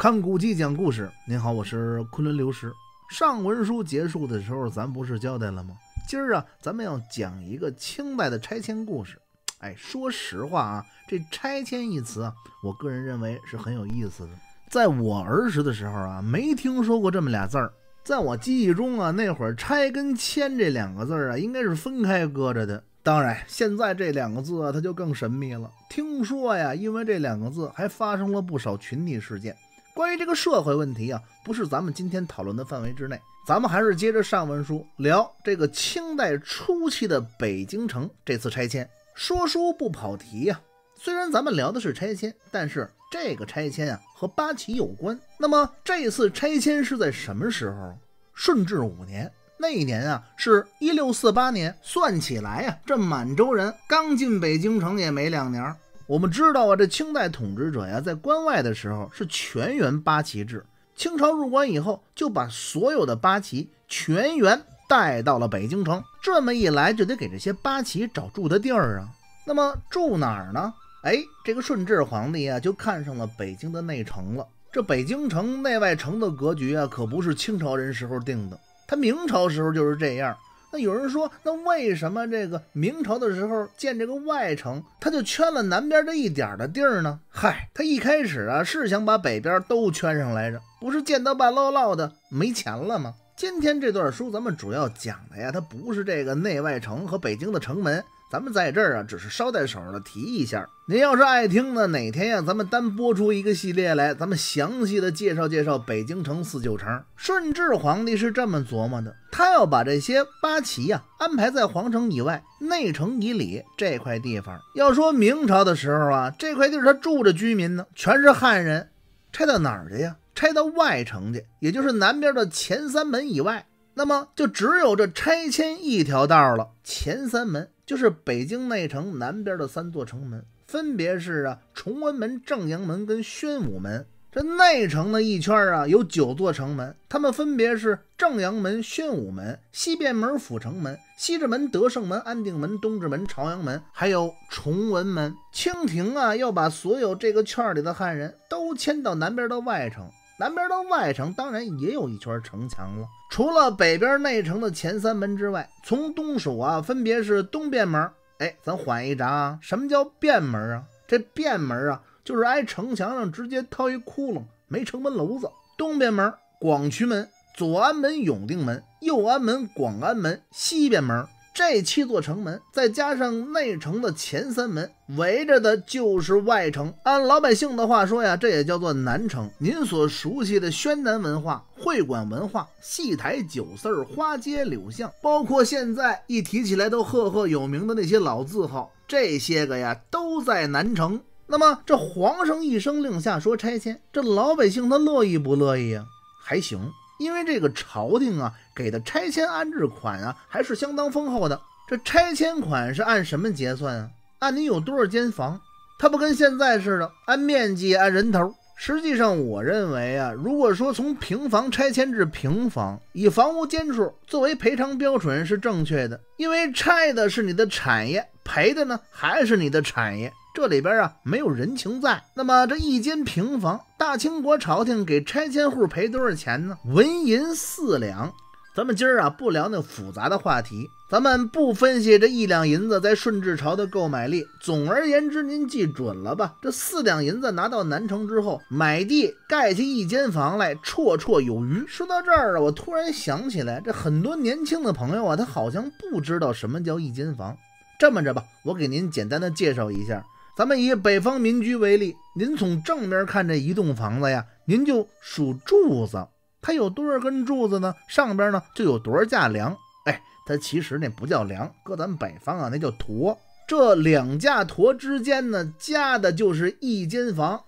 看古迹讲故事，您好，我是昆仑刘石。上文书结束的时候，咱不是交代了吗？今儿啊，咱们要讲一个清代的拆迁故事。哎，说实话啊，这拆迁一词啊，我个人认为是很有意思的。在我儿时的时候啊，没听说过这么俩字儿。在我记忆中啊，那会儿拆跟迁这两个字儿啊，应该是分开搁着的。当然，现在这两个字啊，它就更神秘了。听说呀，因为这两个字还发生了不少群体事件。关于这个社会问题啊，不是咱们今天讨论的范围之内，咱们还是接着上文书聊这个清代初期的北京城这次拆迁。说书不跑题呀，虽然咱们聊的是拆迁，但是这个拆迁啊和八旗有关。那么这次拆迁是在什么时候？顺治五年那一年啊，是一六四八年，算起来啊，这满洲人刚进北京城也没两年。我们知道啊，这清代统治者呀，在关外的时候是全员八旗制。清朝入关以后，就把所有的八旗全员带到了北京城。这么一来，就得给这些八旗找住的地儿啊。那么住哪儿呢？哎，这个顺治皇帝啊，就看上了北京的内城了。这北京城内外城的格局啊，可不是清朝人时候定的，他明朝时候就是这样。那有人说，那为什么这个明朝的时候建这个外城，他就圈了南边这一点的地儿呢？嗨，他一开始啊是想把北边都圈上来着，不是建到半落落的没钱了吗？今天这段书咱们主要讲的呀，它不是这个内外城和北京的城门。咱们在这儿啊，只是捎带手的提一下。您要是爱听呢，哪天呀，咱们单播出一个系列来，咱们详细的介绍介绍北京城四九城。顺治皇帝是这么琢磨的，他要把这些八旗呀安排在皇城以外、内城以里这块地方。要说明朝的时候啊，这块地儿他住着居民呢，全是汉人。拆到哪儿去呀？拆到外城去，也就是南边的前三门以外。那么就只有这拆迁一条道了，前三门。就是北京内城南边的三座城门，分别是啊崇文门、正阳门跟宣武门。这内城的一圈啊有九座城门，它们分别是正阳门、宣武门、西便门、阜成门、西直门、德胜门、安定门、东直门、朝阳门，还有崇文门。清廷啊要把所有这个圈里的汉人都迁到南边的外城，南边的外城当然也有一圈城墙了。除了北边内城的前三门之外，从东数啊，分别是东便门，哎，咱缓一闸啊，什么叫便门啊？这便门啊，就是挨城墙上直接掏一窟窿，没城门楼子。东便门、广渠门、左安门、永定门、右安门、广安门、西便门，这七座城门，再加上内城的前三门，围着的就是外城。按老百姓的话说呀，这也叫做南城。您所熟悉的宣南文化。会馆文化、戏台、酒肆、花街柳巷，包括现在一提起来都赫赫有名的那些老字号，这些个呀都在南城。那么这皇上一声令下说拆迁，这老百姓他乐意不乐意呀？还行，因为这个朝廷啊给的拆迁安置款啊还是相当丰厚的。这拆迁款是按什么结算啊？按你有多少间房？他不跟现在似的，按面积、按人头。实际上，我认为啊，如果说从平房拆迁至平房，以房屋间数作为赔偿标准是正确的，因为拆的是你的产业，赔的呢还是你的产业。这里边啊，没有人情在。那么这一间平房，大清国朝廷给拆迁户赔多少钱呢？纹银四两。咱们今儿啊不聊那复杂的话题，咱们不分析这一两银子在顺治朝的购买力。总而言之，您记准了吧？这四两银子拿到南城之后，买地盖起一间房来绰绰有余。说到这儿啊，我突然想起来，这很多年轻的朋友啊，他好像不知道什么叫一间房。这么着吧，我给您简单的介绍一下。咱们以北方民居为例，您从正面看这一栋房子呀，您就数柱子。它有多少根柱子呢？上边呢就有多少架梁。哎，它其实那不叫梁，搁咱们北方啊那叫坨。这两架坨之间呢加的就是一间房。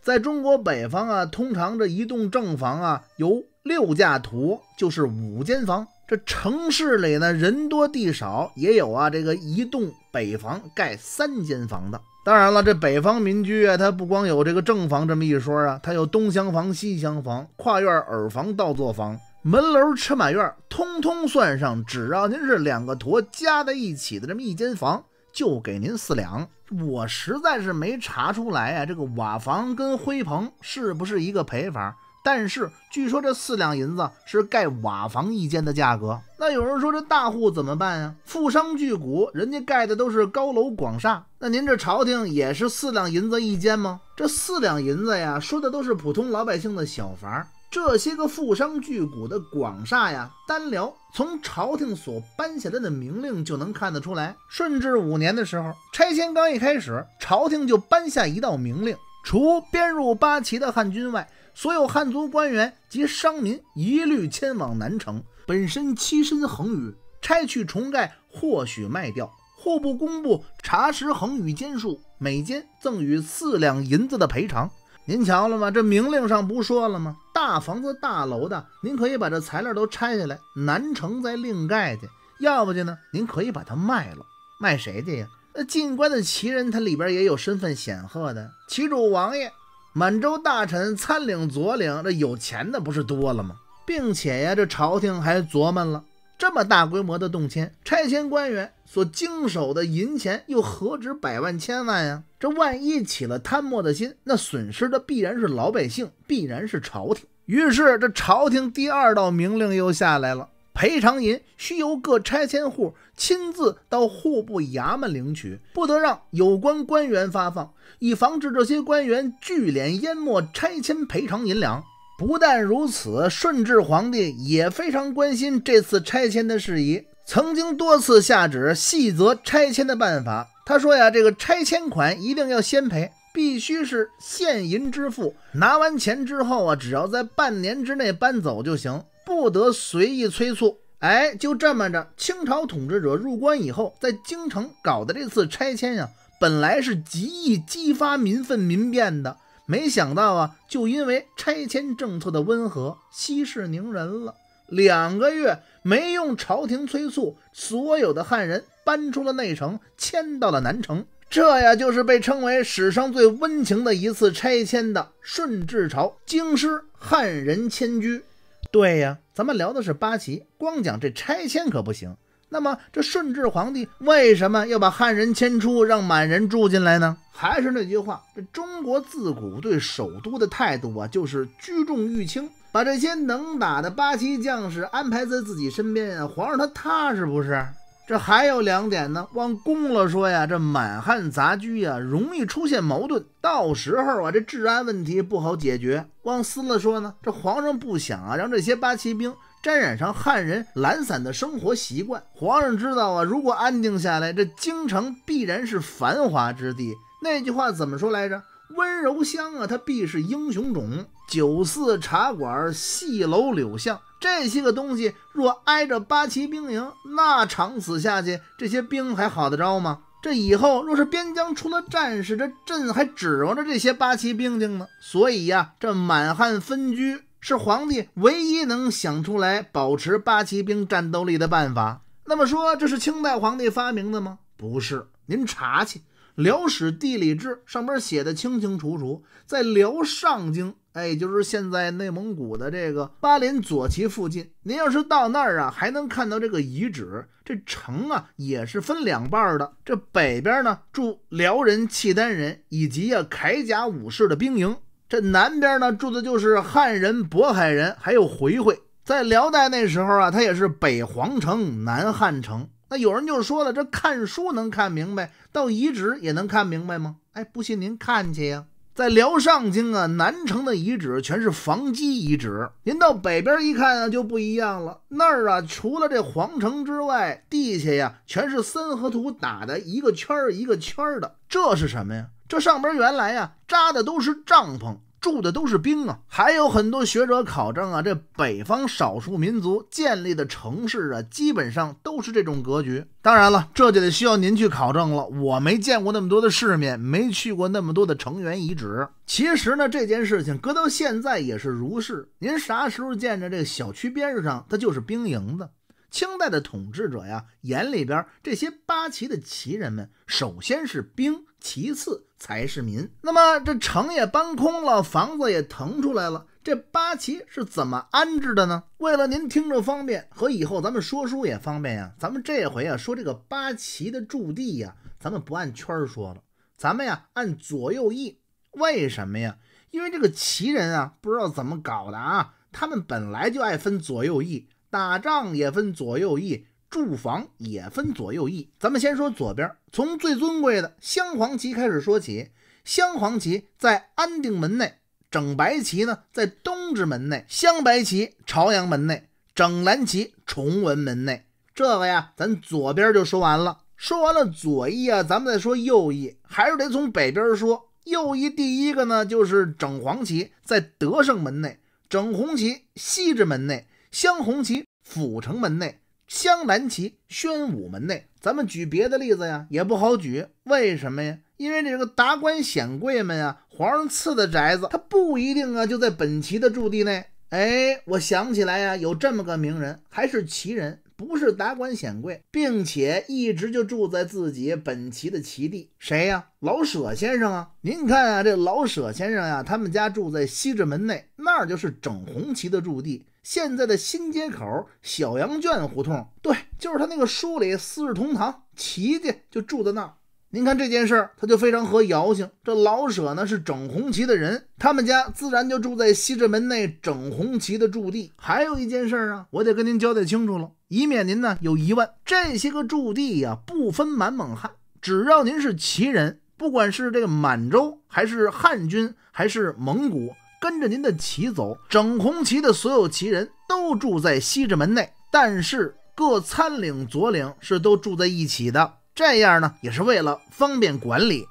在中国北方啊，通常这一栋正房啊有六架坨，就是五间房。这城市里呢人多地少，也有啊这个一栋北房盖三间房的。当然了，这北方民居啊，它不光有这个正房这么一说啊，它有东厢房、西厢房、跨院、耳房、倒座房、门楼、车马院，通通算上，只要您是两个坨加在一起的这么一间房，就给您四两。我实在是没查出来啊，这个瓦房跟灰棚是不是一个赔法？但是据说这四两银子是盖瓦房一间的价格。那有人说这大户怎么办呀？富商巨贾人家盖的都是高楼广厦。那您这朝廷也是四两银子一间吗？这四两银子呀，说的都是普通老百姓的小房。这些个富商巨贾的广厦呀，单聊从朝廷所颁下来的明令就能看得出来。顺治五年的时候，拆迁刚一开始，朝廷就颁下一道明令。除编入八旗的汉军外，所有汉族官员及商民一律迁往南城。本身栖身横宇，拆去重盖，或许卖掉。户部、工部查实横宇间数，每间赠予四两银子的赔偿。您瞧了吗？这明令上不说了吗？大房子、大楼的，您可以把这材料都拆下来，南城再另盖去。要不去呢？您可以把它卖了，卖谁去呀？那进关的旗人，他里边也有身份显赫的旗主、王爷、满洲大臣、参领、佐领，这有钱的不是多了吗？并且呀，这朝廷还琢磨了，这么大规模的动迁、拆迁，官员所经手的银钱又何止百万千万呀？这万一起了贪墨的心，那损失的必然是老百姓，必然是朝廷。于是这朝廷第二道明令又下来了。赔偿银需由各拆迁户亲自到户部衙门领取，不得让有关官员发放，以防止这些官员聚敛淹没拆迁赔偿银两。不但如此，顺治皇帝也非常关心这次拆迁的事宜，曾经多次下旨细则拆迁的办法。他说呀，这个拆迁款一定要先赔，必须是现银支付。拿完钱之后啊，只要在半年之内搬走就行。不得随意催促。哎，就这么着，清朝统治者入关以后，在京城搞的这次拆迁呀，本来是极易激发民愤、民变的，没想到啊，就因为拆迁政策的温和，息事宁人了。两个月没用朝廷催促，所有的汉人搬出了内城，迁到了南城。这呀，就是被称为史上最温情的一次拆迁的顺治朝京师汉人迁居。对呀，咱们聊的是八旗，光讲这拆迁可不行。那么这顺治皇帝为什么要把汉人迁出，让满人住进来呢？还是那句话，这中国自古对首都的态度啊，就是居重欲轻，把这些能打的八旗将士安排在自己身边，皇上他踏实不是？这还有两点呢，往公了说呀，这满汉杂居啊，容易出现矛盾，到时候啊，这治安问题不好解决。往私了说呢，这皇上不想啊，让这些八旗兵沾染上汉人懒散的生活习惯。皇上知道啊，如果安定下来，这京城必然是繁华之地。那句话怎么说来着？温柔乡啊，它必是英雄冢。酒肆、茶馆、戏楼、柳巷。这些个东西若挨着八旗兵营，那长此下去，这些兵还好得着吗？这以后若是边疆出了战事，这朕还指望着这些八旗兵丁呢。所以呀，这满汉分居是皇帝唯一能想出来保持八旗兵战斗力的办法。那么说，这是清代皇帝发明的吗？不是，您查去，《辽史地理志》上边写的清清楚楚，在辽上京。哎，就是现在内蒙古的这个巴林左旗附近。您要是到那儿啊，还能看到这个遗址。这城啊也是分两半的。这北边呢住辽人、契丹人以及啊铠甲武士的兵营。这南边呢住的就是汉人、渤海人，还有回回。在辽代那时候啊，它也是北皇城、南汉城。那有人就说了：“这看书能看明白，到遗址也能看明白吗？”哎，不信您看去呀。在辽上京啊，南城的遗址全是房基遗址。您到北边一看啊，就不一样了。那儿啊，除了这皇城之外，地下呀全是三和土打的，一个圈儿一个圈儿的。这是什么呀？这上边原来呀扎的都是帐篷。住的都是兵啊，还有很多学者考证啊，这北方少数民族建立的城市啊，基本上都是这种格局。当然了，这就得需要您去考证了。我没见过那么多的世面，没去过那么多的城垣遗址。其实呢，这件事情搁到现在也是如是。您啥时候见着这个小区边上它就是兵营的？清代的统治者呀，眼里边这些八旗的旗人们，首先是兵。其次才是民。那么这城也搬空了，房子也腾出来了，这八旗是怎么安置的呢？为了您听着方便和以后咱们说书也方便呀，咱们这回啊说这个八旗的驻地呀，咱们不按圈儿说了，咱们呀按左右翼。为什么呀？因为这个旗人啊，不知道怎么搞的啊，他们本来就爱分左右翼，打仗也分左右翼。住房也分左右翼，咱们先说左边。从最尊贵的镶黄旗开始说起，镶黄旗在安定门内，整白旗呢在东直门内，镶白旗朝阳门内，整蓝旗崇文门内。这个呀，咱左边就说完了。说完了左翼啊，咱们再说右翼，还是得从北边说。右翼第一个呢就是整黄旗在德胜门内，整红旗西直门内，镶红旗阜成门内。湘南旗宣武门内，咱们举别的例子呀也不好举，为什么呀？因为这个达官显贵们呀，皇上赐的宅子，他不一定啊就在本旗的驻地内。哎，我想起来呀，有这么个名人，还是旗人，不是达官显贵，并且一直就住在自己本旗的旗地。谁呀？老舍先生啊！您看啊，这老舍先生呀，他们家住在西直门内，那儿就是整红旗的驻地。现在的新街口小羊圈胡同，对，就是他那个书里四世同堂，齐家就住在那儿。您看这件事儿，他就非常合姚姓。这老舍呢是整红旗的人，他们家自然就住在西直门内整红旗的驻地。还有一件事儿啊，我得跟您交代清楚了，以免您呢有疑问。这些个驻地呀，不分满蒙汉，只要您是旗人，不管是这个满洲还是汉军还是蒙古。跟着您的旗走，整红旗的所有旗人都住在西直门内，但是各参领、佐领是都住在一起的，这样呢也是为了方便管理。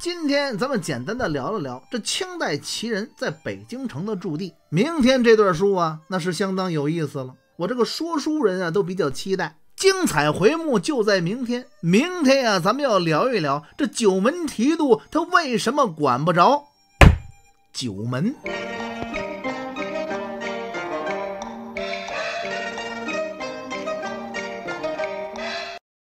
今天咱们简单的聊了聊这清代旗人在北京城的驻地，明天这段书啊那是相当有意思了，我这个说书人啊都比较期待，精彩回目就在明天。明天啊咱们要聊一聊这九门提督他为什么管不着。九门。